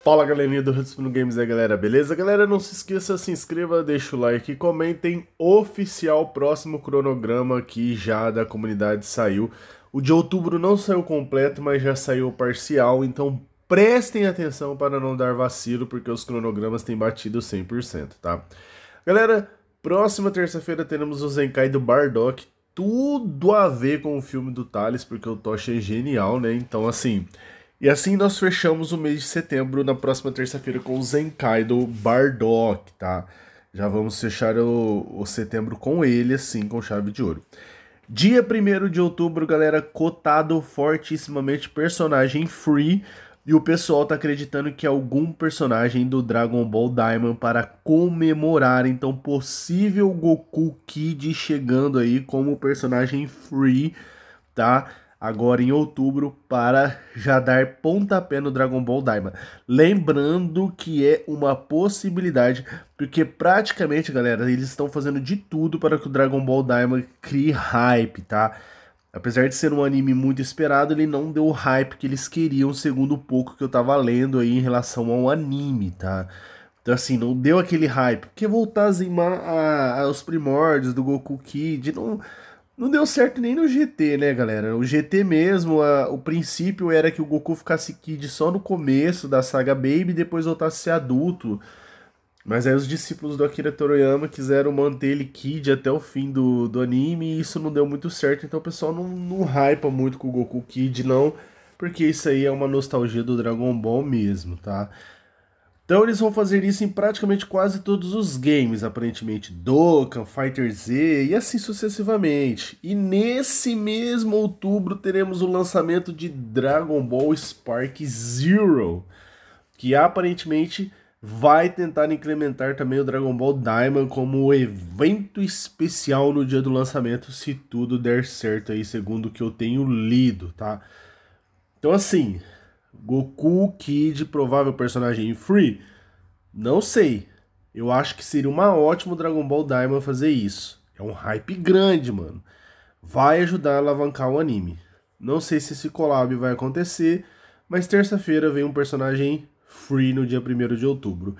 Fala galerinha do Hudson Games aí galera, beleza? Galera, não se esqueça, se inscreva, deixa o like e comentem oficial próximo cronograma que já da comunidade saiu. O de outubro não saiu completo, mas já saiu parcial, então prestem atenção para não dar vacilo, porque os cronogramas têm batido 100%, tá? Galera, próxima terça-feira teremos o Zenkai do Bardock, tudo a ver com o filme do Thales, porque o Tocha é genial, né? Então assim... E assim nós fechamos o mês de setembro na próxima terça-feira com o Zenkaido Bardock, tá? Já vamos fechar o, o setembro com ele, assim, com chave de ouro. Dia 1 de outubro, galera, cotado fortissimamente personagem free. E o pessoal tá acreditando que algum personagem do Dragon Ball Diamond para comemorar. Então, possível Goku Kid chegando aí como personagem free, tá? agora em outubro para já dar pontapé no Dragon Ball Daima. Lembrando que é uma possibilidade, porque praticamente, galera, eles estão fazendo de tudo para que o Dragon Ball Daima crie hype, tá? Apesar de ser um anime muito esperado, ele não deu o hype que eles queriam, segundo o pouco que eu tava lendo aí em relação ao anime, tá? Então, assim, não deu aquele hype. Porque voltar a a, aos primórdios do Goku Kid, não, não deu certo nem no GT, né, galera? O GT mesmo, a, o princípio era que o Goku ficasse Kid só no começo da saga Baby e depois voltasse a ser adulto. Mas aí os discípulos do Akira Toriyama quiseram manter ele Kid até o fim do, do anime e isso não deu muito certo, então o pessoal não, não hypa muito com o Goku Kid, não, porque isso aí é uma nostalgia do Dragon Ball mesmo, tá? Então eles vão fazer isso em praticamente quase todos os games, aparentemente. Dokkan, Fighter Z e assim sucessivamente. E nesse mesmo outubro teremos o lançamento de Dragon Ball Spark Zero, que aparentemente vai tentar incrementar também o Dragon Ball Diamond como evento especial no dia do lançamento, se tudo der certo aí, segundo o que eu tenho lido, tá? Então assim, Goku Kid, provável personagem Free? Não sei. Eu acho que seria uma ótima Dragon Ball Daima fazer isso. É um hype grande, mano. Vai ajudar a alavancar o anime. Não sei se esse collab vai acontecer, mas terça-feira vem um personagem free no dia 1 de outubro.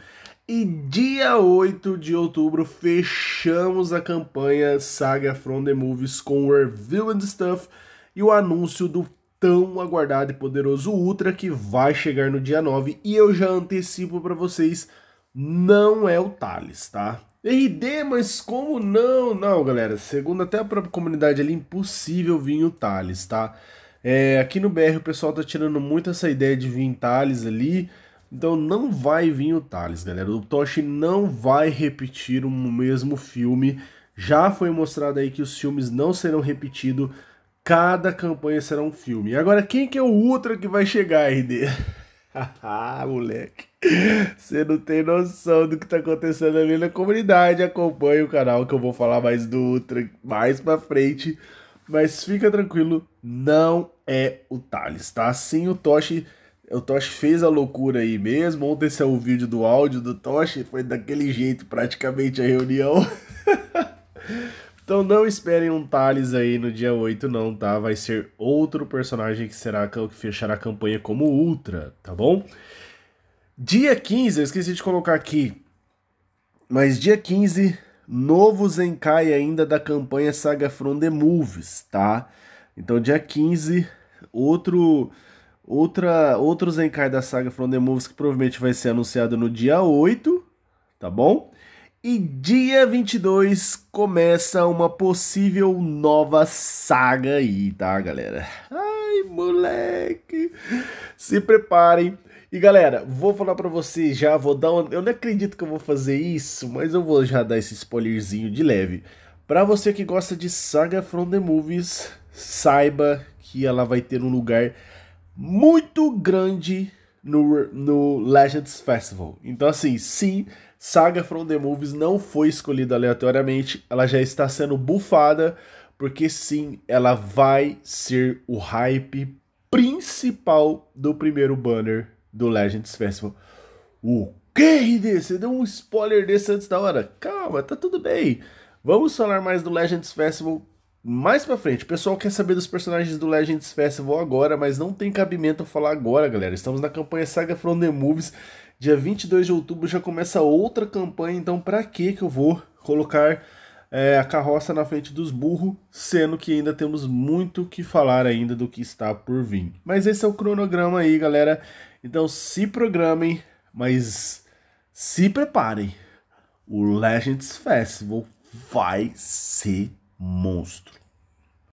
E dia 8 de outubro fechamos a campanha Saga From The Movies com o Reveal and Stuff e o anúncio do tão aguardado e poderoso Ultra que vai chegar no dia 9 e eu já antecipo para vocês, não é o Thales, tá? RD, mas como não? Não, galera, segundo até a própria comunidade ali, impossível vir o Thales, tá? É, aqui no BR o pessoal tá tirando muito essa ideia de vir Thales ali, então não vai vir o Thales, galera. O Toshi não vai repetir o mesmo filme. Já foi mostrado aí que os filmes não serão repetidos Cada campanha será um filme. agora, quem que é o Ultra que vai chegar, RD? ah, moleque. Você não tem noção do que tá acontecendo ali na comunidade. Acompanhe o canal que eu vou falar mais do Ultra mais pra frente. Mas fica tranquilo, não é o Thales, tá? Sim, o Toshi. O Toshi fez a loucura aí mesmo. Ontem saiu o vídeo do áudio do Toshi. Foi daquele jeito praticamente a reunião. Então não esperem um Thales aí no dia 8 não, tá? Vai ser outro personagem que será que fechará a campanha como Ultra, tá bom? Dia 15, eu esqueci de colocar aqui. Mas dia 15, novo Zenkai ainda da campanha Saga From The Movies, tá? Então dia 15, outro outra outro Zenkai da Saga From The Movies que provavelmente vai ser anunciado no dia 8, tá bom? E dia 22 começa uma possível nova saga aí, tá, galera? Ai, moleque! Se preparem. E galera, vou falar para vocês já, vou dar um... Eu não acredito que eu vou fazer isso, mas eu vou já dar esse spoilerzinho de leve. Para você que gosta de Saga From The Movies, saiba que ela vai ter um lugar muito grande no, no Legends Festival. Então assim, sim, Saga From The Movies não foi escolhida aleatoriamente, ela já está sendo bufada, porque sim, ela vai ser o hype principal do primeiro banner do Legends Festival. O que, RD? Você deu um spoiler desse antes da hora? Calma, tá tudo bem. Vamos falar mais do Legends Festival mais pra frente. O pessoal quer saber dos personagens do Legends Festival agora, mas não tem cabimento falar agora, galera. Estamos na campanha Saga From The Movies Dia 22 de outubro já começa outra campanha, então para que que eu vou colocar é, a carroça na frente dos burros, sendo que ainda temos muito que falar ainda do que está por vir. Mas esse é o cronograma aí, galera. Então se programem, mas se preparem. O Legends Festival vai ser monstro.